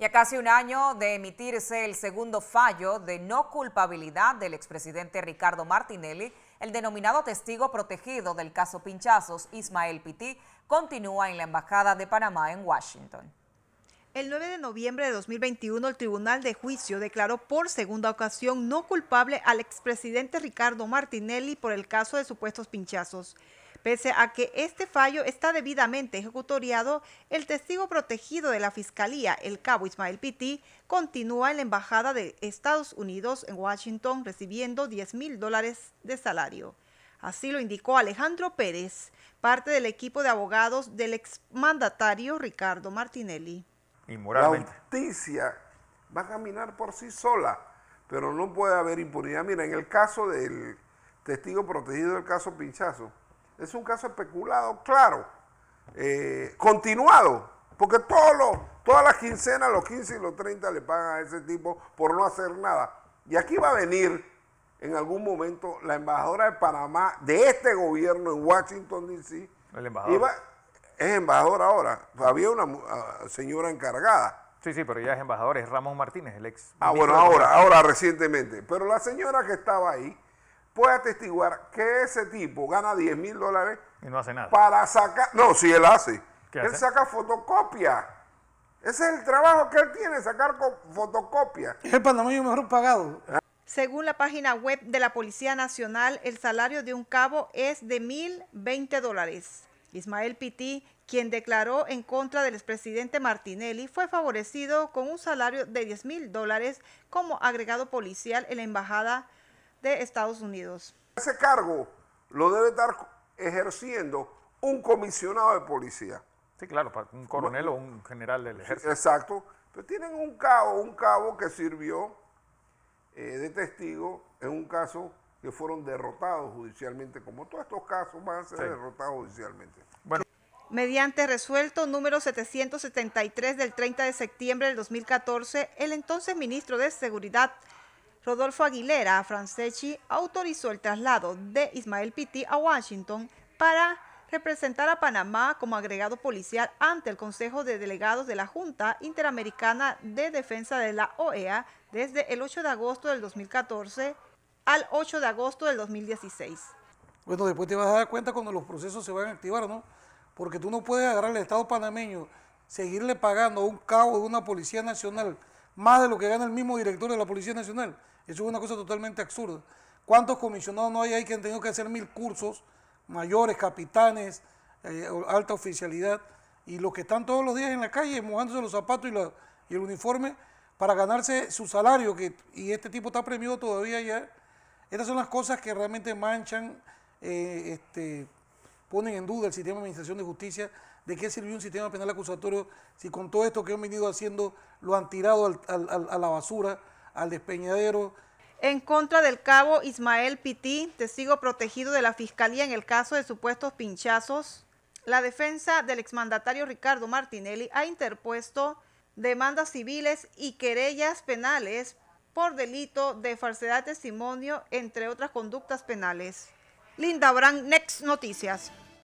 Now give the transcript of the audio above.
Y a casi un año de emitirse el segundo fallo de no culpabilidad del expresidente Ricardo Martinelli, el denominado testigo protegido del caso Pinchazos, Ismael Pití, continúa en la Embajada de Panamá en Washington. El 9 de noviembre de 2021, el Tribunal de Juicio declaró por segunda ocasión no culpable al expresidente Ricardo Martinelli por el caso de supuestos pinchazos. Pese a que este fallo está debidamente ejecutoriado, el testigo protegido de la Fiscalía, el cabo Ismael Pitti, continúa en la Embajada de Estados Unidos en Washington recibiendo 10 mil dólares de salario. Así lo indicó Alejandro Pérez, parte del equipo de abogados del exmandatario Ricardo Martinelli. La justicia va a caminar por sí sola, pero no puede haber impunidad. Mira, en el caso del testigo protegido del caso Pinchazo, es un caso especulado, claro, eh, continuado, porque todas las quincenas, los 15 y los 30 le pagan a ese tipo por no hacer nada. Y aquí va a venir en algún momento la embajadora de Panamá de este gobierno en Washington, D.C. El embajador. es embajador ahora. Había una ah, señora encargada. Sí, sí, pero ella es embajadora, es Ramón Martínez, el ex. Ah, bueno, ahora, ahora recientemente. Pero la señora que estaba ahí puede atestiguar que ese tipo gana 10 mil dólares. Para sacar. No, si él hace. él saca fotocopia. Ese es el trabajo que él tiene, sacar fotocopia. Es el panameño mejor pagado. Según la página web de la Policía Nacional, el salario de un cabo es de 1.020 dólares. Ismael Piti, quien declaró en contra del expresidente Martinelli, fue favorecido con un salario de 10 mil dólares como agregado policial en la Embajada de Estados Unidos. Ese cargo lo debe estar ejerciendo un comisionado de policía. Sí, claro, un coronel o un general del ejército. Exacto. Pero tienen un cabo, un cabo que sirvió eh, de testigo en un caso que fueron derrotados judicialmente, como todos estos casos van a ser derrotados judicialmente. Bueno. Mediante resuelto número 773 del 30 de septiembre del 2014, el entonces ministro de Seguridad Rodolfo Aguilera Franceschi autorizó el traslado de Ismael Pitti a Washington para representar a Panamá como agregado policial ante el Consejo de Delegados de la Junta Interamericana de Defensa de la OEA desde el 8 de agosto del 2014 al 8 de agosto del 2016. Bueno, después te vas a dar cuenta cuando los procesos se van a activar, ¿no? Porque tú no puedes agarrar al Estado panameño, seguirle pagando a un cabo de una Policía Nacional más de lo que gana el mismo director de la Policía Nacional. Eso es una cosa totalmente absurda. ¿Cuántos comisionados no hay ahí que han tenido que hacer mil cursos, mayores, capitanes, eh, alta oficialidad, y los que están todos los días en la calle mojándose los zapatos y, el uniforme para ganarse su salario, que, y este tipo está premiado todavía ya? Estas son las cosas que realmente manchan, eh, este, ponen en duda el sistema de administración de justicia ¿De qué sirvió un sistema penal acusatorio si con todo esto que han venido haciendo lo han tirado a la basura, al despeñadero? En contra del cabo Ismael Pití, testigo protegido de la Fiscalía en el caso de supuestos pinchazos, la defensa del exmandatario Ricardo Martinelli ha interpuesto demandas civiles y querellas penales por delito de falsedad de testimonio, entre otras conductas penales. Linda Brand, Next Noticias.